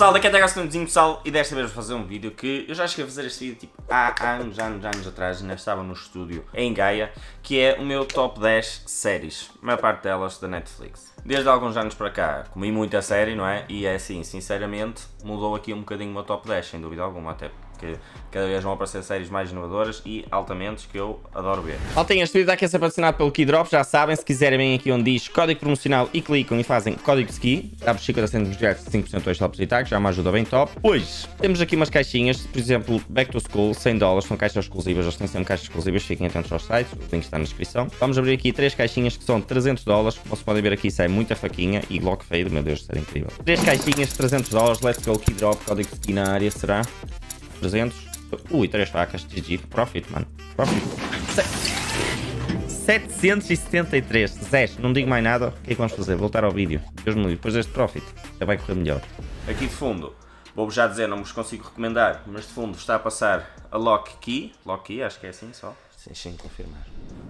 pessoal, daqui até agora estou pessoal e desta vez vou fazer um vídeo que eu já cheguei a fazer este vídeo tipo há anos, anos, anos atrás, ainda estava no estúdio em Gaia, que é o meu top 10 séries, a maior parte delas da Netflix. Desde alguns anos para cá comi muita série, não é? E é assim, sinceramente, mudou aqui um bocadinho o meu top 10, sem dúvida alguma, até porque que cada vez vão aparecer séries mais inovadoras e altamente que eu adoro ver. Ontem este vídeo aqui a ser patrocinado pelo Keydrop, já sabem, se quiserem vêm aqui onde diz código promocional e clicam e fazem código ski, dá vos 50 cêntimos direto, 5% extra depositar, que já me ajuda bem top. Hoje temos aqui umas caixinhas, por exemplo, Back to School, 100 dólares, são caixas exclusivas, elas têm sempre caixas exclusivas, fiquem atentos aos sites, o link está na descrição. Vamos abrir aqui três caixinhas que são 300 dólares, como vocês podem ver aqui sai é muita faquinha e lock fade, meu Deus, será incrível. Três caixinhas, 300 dólares, let's go Keydrop, código ski na área, será? 300. Ui, 3 facas. GG. Profit, mano. Profit. 773. Zés, não digo mais nada. O que é que vamos fazer? Voltar ao vídeo. Deus me livre. Depois deste profit. Já vai correr melhor. Aqui de fundo, vou-vos já dizer, não vos consigo recomendar, mas de fundo está a passar a Lock Key. Lock Key, acho que é assim só. Sim, sim, confirmar.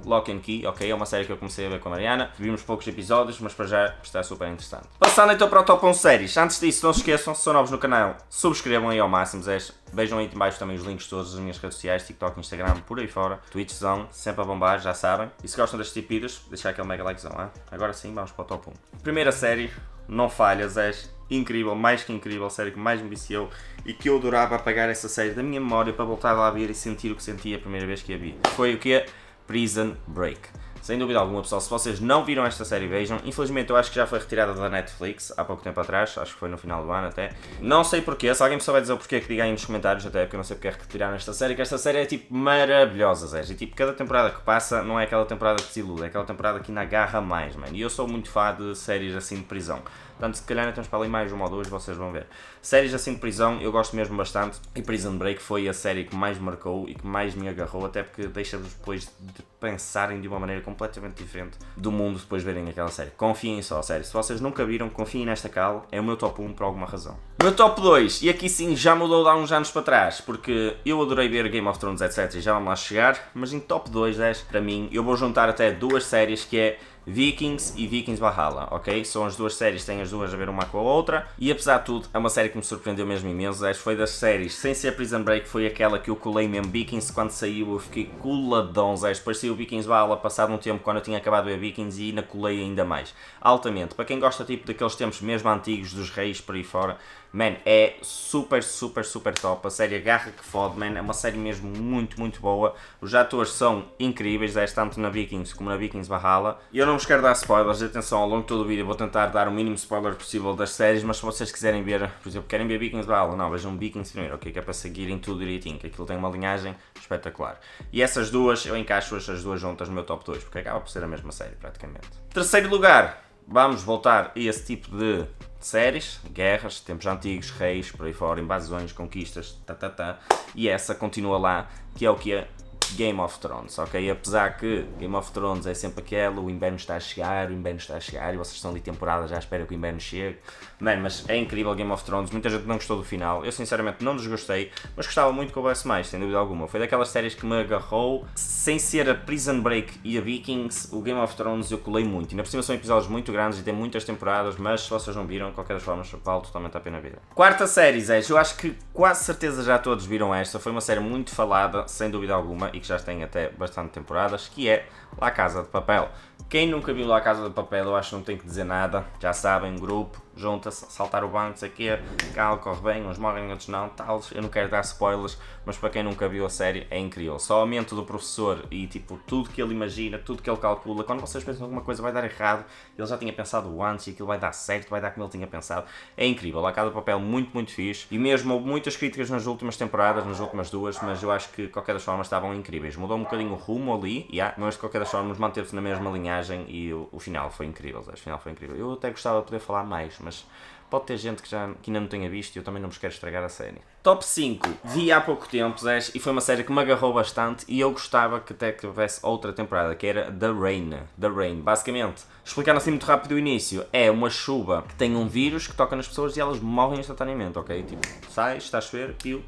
Lock and Key, ok? É uma série que eu comecei a ver com a Mariana. Vimos poucos episódios, mas para já está super interessante. Passando então para o Top 1 Séries. Antes disso, não se esqueçam, se são novos no canal, subscrevam aí ao máximo, Zés. Vejam aí embaixo também os links todos as minhas redes sociais, TikTok, Instagram, por aí fora. Twitchzão, sempre a bombar, já sabem. E se gostam das tipidas, deixar aquele mega likezão, hein? Agora sim, vamos para o Top 1. Primeira série, não falhas, és incrível, mais que incrível, a série que mais me viciou e que eu adorava apagar essa série da minha memória para voltar lá a ver e sentir o que sentia a primeira vez que a vi. Foi o que Prison Break. Sem dúvida alguma, pessoal, se vocês não viram esta série, vejam. Infelizmente, eu acho que já foi retirada da Netflix há pouco tempo atrás, acho que foi no final do ano até. Não sei porquê, se alguém me souber dizer o porquê, que diga aí nos comentários, até porque eu não sei porque é retiraram esta série, que esta série é tipo maravilhosa, Zé. E tipo, cada temporada que passa não é aquela temporada que desilude, é aquela temporada que ainda agarra mais, mano. E eu sou muito fã de séries assim de prisão. Portanto, se calhar temos para ali mais uma ou duas, vocês vão ver. Séries assim de prisão, eu gosto mesmo bastante. E Prison Break foi a série que mais marcou e que mais me agarrou, até porque deixa-vos depois de pensarem de uma maneira completamente diferente do mundo depois de verem aquela série. Confiem só, sério. Se vocês nunca viram, confiem nesta cala. É o meu top 1 por alguma razão. Meu top 2, e aqui sim já mudou de há uns anos para trás, porque eu adorei ver Game of Thrones, etc. E já vamos lá chegar, mas em top 2, 10, para mim, eu vou juntar até duas séries que é Vikings e Vikings Valhalla, ok? São as duas séries, têm as duas a ver uma com a outra e apesar de tudo é uma série que me surpreendeu mesmo imenso. Acho foi das séries, sem ser Prison Break, foi aquela que eu colei mesmo. Vikings, quando saiu, eu fiquei coladão, Zé. Depois saiu Vikings Valhalla, passado um tempo, quando eu tinha acabado de ver Vikings e na colei ainda mais. Altamente, para quem gosta tipo daqueles tempos mesmo antigos dos reis por aí fora, Man, é super, super, super top. A série garra que fode, man. É uma série mesmo muito, muito boa. Os atores são incríveis, é, tanto na Vikings como na Vikings Valhalla. E eu não vos quero dar spoilers, atenção, ao longo de todo o vídeo vou tentar dar o mínimo spoiler possível das séries, mas se vocês quiserem ver, por exemplo, querem ver Vikings Valhalla, não, vejam Vikings primeiro, ok? Que é para seguirem tudo direitinho, que aquilo tem uma linhagem espetacular. E essas duas, eu encaixo essas duas juntas no meu top 2, porque acaba por ser a mesma série, praticamente. Terceiro lugar, vamos voltar a esse tipo de séries, guerras, tempos antigos, reis, por aí fora, invasões, conquistas, tá, tá, tá. E essa continua lá, que é o que a Game of Thrones, ok? Apesar que Game of Thrones é sempre aquela, o inverno está a chegar, o inverno está a chegar, e vocês estão ali temporadas já à espera que o inverno chegue. Mano, mas é incrível Game of Thrones, muita gente não gostou do final, eu sinceramente não desgostei, mas gostava muito que houvesse mais, sem dúvida alguma. Foi daquelas séries que me agarrou, sem ser a Prison Break e a Vikings, o Game of Thrones eu colei muito. E na próxima são episódios muito grandes e tem muitas temporadas, mas se vocês não viram, de qualquer forma, vale totalmente a pena a vida. Quarta série, Zé, eu acho que quase certeza já todos viram esta, foi uma série muito falada, sem dúvida alguma, que já tem até bastante temporadas, que é La Casa de Papel. Quem nunca viu La Casa de Papel, eu acho que não tem que dizer nada, já sabem, grupo junta-se, saltar o banco, sei quê, cal, corre bem, uns morrem, outros não, tal, eu não quero dar spoilers, mas para quem nunca viu a série é incrível. Só a mente do professor e tipo tudo que ele imagina, tudo que ele calcula, quando vocês pensam que alguma coisa vai dar errado, ele já tinha pensado antes e aquilo vai dar certo, vai dar como ele tinha pensado, é incrível, Lá cada papel muito, muito fixe, e mesmo houve muitas críticas nas últimas temporadas, nas últimas duas, mas eu acho que de qualquer das formas estavam incríveis, mudou um bocadinho o rumo ali, yeah, mas de qualquer das formas manteve-se na mesma linhagem e o, o final foi incrível, o final foi incrível. Eu até gostava de poder falar mais, mas pode ter gente que, já, que ainda não tenha visto e eu também não vos quero estragar a série. Top 5. Vi há pouco tempo, Zé, e foi uma série que me agarrou bastante e eu gostava que até que tivesse outra temporada, que era The Rain. The Rain, basicamente, explicando assim muito rápido o início, é uma chuva que tem um vírus que toca nas pessoas e elas morrem instantaneamente, ok? Tipo, sai, está a chover, piu.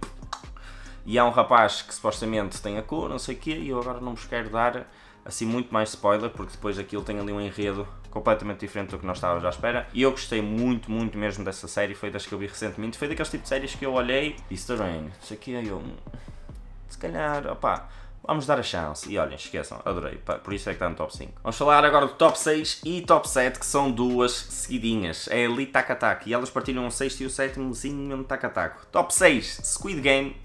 E há um rapaz que supostamente tem a cor, não sei o quê, e eu agora não vos quero dar assim muito mais spoiler, porque depois aquilo tem ali um enredo completamente diferente do que nós estávamos à espera. E eu gostei muito, muito mesmo dessa série, foi das que eu vi recentemente, foi daqueles tipos de séries que eu olhei Easter Rain, isso aqui é um. se calhar, opá, Vamos dar a chance. E olhem, esqueçam, adorei. Por isso é que está no top 5. Vamos falar agora do top 6 e top 7, que são duas seguidinhas. É ali tac a tac E elas partilham o 6 e o 7 mesmo tac a tac Top 6, Squid Game.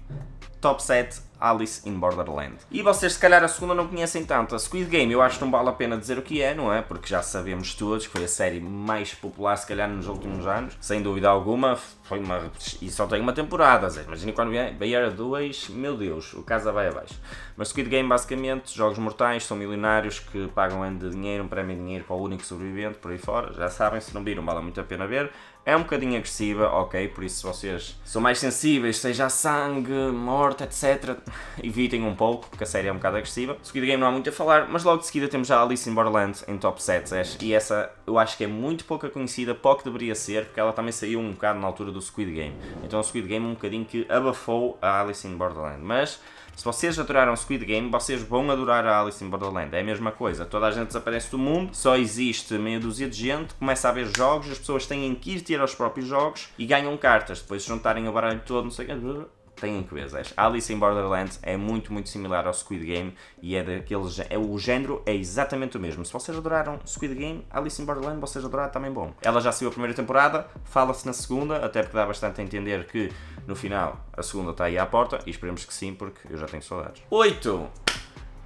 Top 7, Alice in Borderland. E vocês se calhar a segunda não conhecem tanto. A Squid Game eu acho que não vale a pena dizer o que é, não é? Porque já sabemos todos que foi a série mais popular se calhar nos últimos anos, sem dúvida alguma. Foi uma... E só tem uma temporada, Zé. Imagina quando vier a duas, meu Deus, o casa vai abaixo. Mas Squid Game basicamente, jogos mortais, são milionários que pagam ano de dinheiro, um prémio de dinheiro para o único sobrevivente, por aí fora. Já sabem, se não viram vale muito a pena ver. É um bocadinho agressiva, ok, por isso se vocês são mais sensíveis, seja a sangue, morte, etc evitem um pouco, porque a série é um bocado agressiva. Squid Game não há muito a falar, mas logo de seguida temos já Alice in Borderland em top 7, e essa eu acho que é muito pouca conhecida, pouco deveria ser, porque ela também saiu um bocado na altura do Squid Game. Então o Squid Game um bocadinho que abafou a Alice in Borderland, mas... Se vocês adoraram Squid Game, vocês vão adorar a Alice in Borderland. É a mesma coisa. Toda a gente desaparece do mundo, só existe meia dúzia de gente, começa a ver jogos, as pessoas têm que ir tirar os próprios jogos e ganham cartas. Depois se juntarem o baralho todo, não sei o que têm que ver. Alice in Borderlands é muito, muito similar ao Squid Game e é daqueles. É, o género é exatamente o mesmo. Se vocês adoraram Squid Game, Alice in Borderlands, vocês adoraram também tá bom. Ela já saiu a primeira temporada, fala-se na segunda, até porque dá bastante a entender que no final a segunda está aí à porta e esperemos que sim, porque eu já tenho saudades. 8.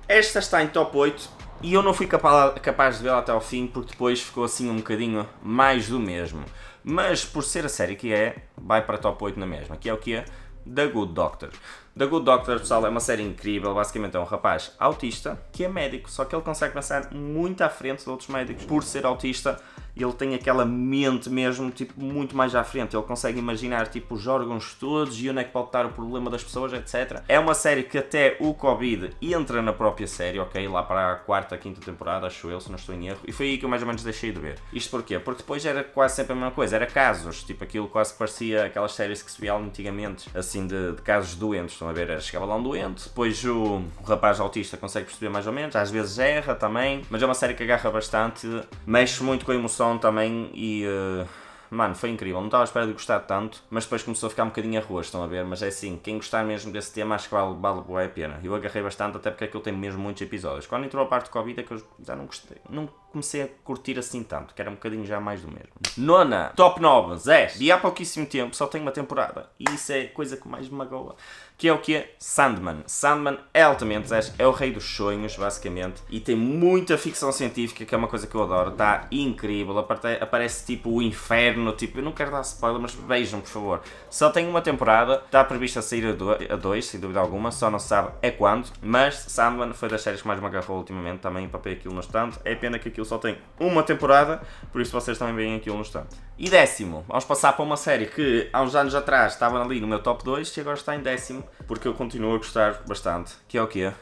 Esta está em top 8 e eu não fui capaz de vê-la até ao fim porque depois ficou assim um bocadinho mais do mesmo. Mas por ser a série que é, vai para top 8 na mesma, que é o que é The Good Doctor. The Good Doctor, pessoal, é uma série incrível. Basicamente é um rapaz autista que é médico, só que ele consegue pensar muito à frente de outros médicos por ser autista ele tem aquela mente mesmo, tipo, muito mais à frente. Ele consegue imaginar, tipo, os órgãos todos e onde é que pode estar o problema das pessoas, etc. É uma série que até o Covid entra na própria série, ok? Lá para a quarta, quinta temporada, acho eu, se não estou em erro. E foi aí que eu mais ou menos deixei de ver. Isto porquê? Porque depois era quase sempre a mesma coisa. Era casos, tipo, aquilo quase parecia aquelas séries que se via antigamente, assim, de, de casos doentes Estão a ver, era, chegava lá um doente. Depois o, o rapaz autista consegue perceber mais ou menos, às vezes erra também, mas é uma série que agarra bastante, mexe muito com a emoção também e. Uh, mano, foi incrível. Não estava à espera de gostar tanto, mas depois começou a ficar um bocadinho arroz, estão a ver? Mas é assim, quem gostar mesmo desse tema, acho que vale, vale boa a pena. Eu agarrei bastante, até porque aquilo é tem mesmo muitos episódios. Quando entrou a parte de Covid, é que eu já não gostei. Não comecei a curtir assim tanto, que era um bocadinho já mais do mesmo. Nona, top 9, Zé, e há pouquíssimo tempo, só tenho uma temporada, e isso é a coisa que mais me magoa. Que é o que é Sandman. Sandman é altamente, Zé, é o rei dos sonhos, basicamente, e tem muita ficção científica, que é uma coisa que eu adoro, está incrível, aparece tipo o inferno, tipo, eu não quero dar spoiler, mas vejam, por favor. Só tem uma temporada, está prevista a sair a 2, sem dúvida alguma, só não se sabe é quando, mas Sandman foi das séries que mais me agarrou ultimamente, também papei aquilo no stand, é pena que aquilo aquilo só tem uma temporada, por isso vocês também veem aquilo no estante. E décimo, vamos passar para uma série que há uns anos atrás estava ali no meu top 2 e agora está em décimo, porque eu continuo a gostar bastante, que é o quê?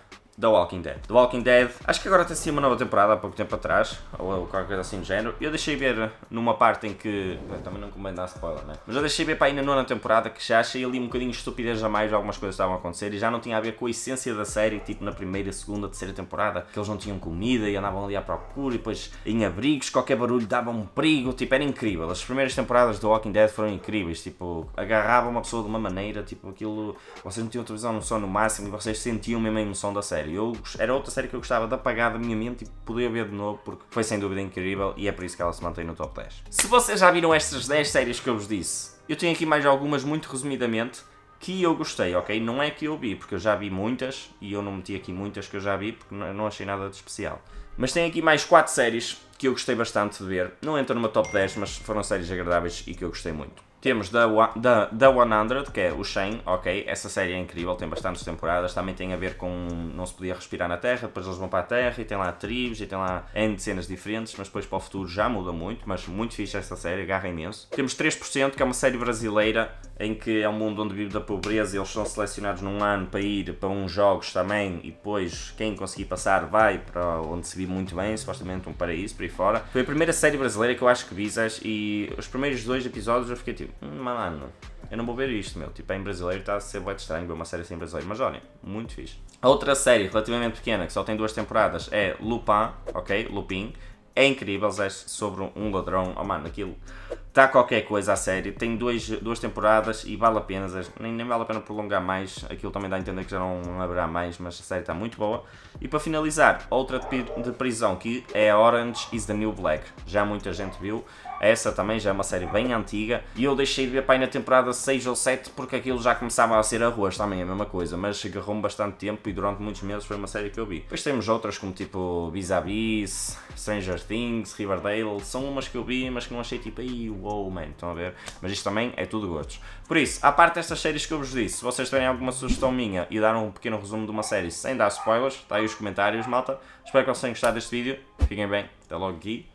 The Walking Dead. The Walking Dead, acho que agora tem sido uma nova temporada há pouco tempo atrás, ou qualquer coisa assim do género. Eu deixei ver numa parte em que. Também não comendo dar spoiler, né? Mas eu deixei ver para aí na nona temporada que já achei ali um bocadinho de estupidez jamais algumas coisas estavam a acontecer e já não tinha a ver com a essência da série, tipo na primeira, segunda, terceira temporada, que eles não tinham comida e andavam ali à procura e depois em abrigos, qualquer barulho dava um perigo, tipo, era incrível. As primeiras temporadas do Walking Dead foram incríveis, tipo, agarrava uma pessoa de uma maneira, tipo, aquilo. Vocês não tinham televisão no som no máximo e vocês sentiam mesmo a emoção da série. Eu, era outra série que eu gostava de apagar da minha mente e poder ver de novo, porque foi sem dúvida incrível e é por isso que ela se mantém no top 10. Se vocês já viram estas 10 séries que eu vos disse, eu tenho aqui mais algumas muito resumidamente que eu gostei, ok? Não é que eu vi, porque eu já vi muitas e eu não meti aqui muitas que eu já vi porque não achei nada de especial. Mas tem aqui mais 4 séries que eu gostei bastante de ver. Não entram numa top 10, mas foram séries agradáveis e que eu gostei muito. Temos da, da, da 100, que é o 100, ok? Essa série é incrível, tem bastantes temporadas. Também tem a ver com não se podia respirar na Terra, depois eles vão para a Terra e tem lá tribos e tem lá N cenas diferentes, mas depois para o futuro já muda muito. Mas muito fixe essa série, agarra imenso. Temos 3%, que é uma série brasileira em que é um mundo onde vive da pobreza. e Eles são selecionados num ano para ir para uns jogos também e depois quem conseguir passar vai para onde se vive muito bem, supostamente um paraíso por aí fora. Foi a primeira série brasileira que eu acho que visas e os primeiros dois episódios eu fiquei tipo hum, mano, eu não vou ver isto, meu. Tipo, é em brasileiro está a ser bem estranho ver uma série assim em brasileiro. Mas olhem, muito fixe. Outra série relativamente pequena, que só tem duas temporadas, é Lupin, ok? Lupin. É incrível, é sobre um ladrão. Oh, mano, aquilo está qualquer coisa a série. Tem dois, duas temporadas e vale a pena. Nem, nem vale a pena prolongar mais. Aquilo também dá a entender que já não haverá mais, mas a série está muito boa. E para finalizar, outra de prisão que é Orange is the New Black. Já muita gente viu. Essa também já é uma série bem antiga. E eu deixei de ver pai na temporada 6 ou 7 porque aquilo já começava a ser arroz também, é a mesma coisa. Mas agarrou-me bastante tempo e durante muitos meses foi uma série que eu vi. Depois temos outras como tipo Vis a Vis, Stranger Things, Riverdale. São umas que eu vi, mas que não achei tipo, aí wow, man, estão a ver? Mas isto também é tudo gostos. Por isso, à parte destas séries que eu vos disse, se vocês tiverem alguma sugestão minha e dar um pequeno resumo de uma série sem dar spoilers, está aí os comentários, malta. Espero que vocês tenham gostado deste vídeo. Fiquem bem, até logo aqui.